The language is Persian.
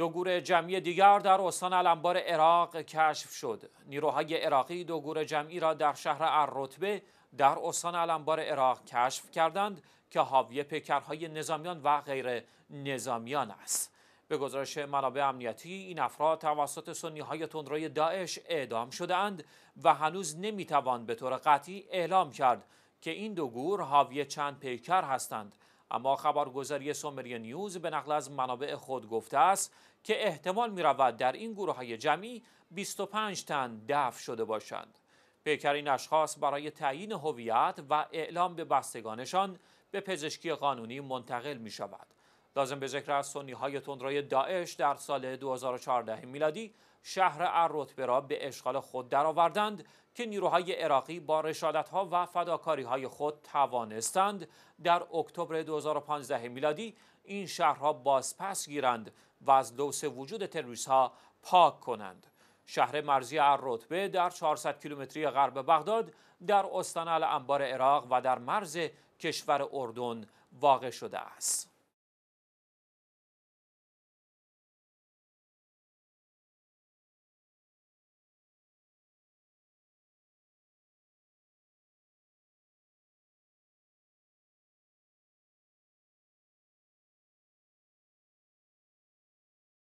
دو گور جمعی دیگر در استان الانبار عراق کشف شد. نیروهای عراقی دو گور جمعی را در شهر الرتبه در استان الانبار عراق کشف کردند که حاوی پیکرهای نظامیان و غیر نظامیان است. به گزارش منابع امنیتی این افراد توسط سنی های تندروی داعش اعدام شده و هنوز نمیتوان به طور قطعی اعلام کرد که این دو گور حاوی چند پیکر هستند اما خبرگزاری سومری نیوز به نقل از منابع خود گفته است که احتمال می رود در این گروه های جمعی 25 تن دف شده باشند. پیکر این اشخاص برای تعیین هویت و اعلام به بستگانشان به پزشکی قانونی منتقل می شود. لازم به ذکر است سنی های تندروی داعش در سال 2014 میلادی شهر رتبه را به اشغال خود درآوردند که نیروهای عراقی با رشادت ها و فداکاری های خود توانستند در اکتبر 2015 میلادی این شهرها بازپس گیرند و از لوس وجود تروریست ها پاک کنند شهر مرزی اررتبه در 400 کیلومتری غرب بغداد در استان الانبار عراق و در مرز کشور اردن واقع شده است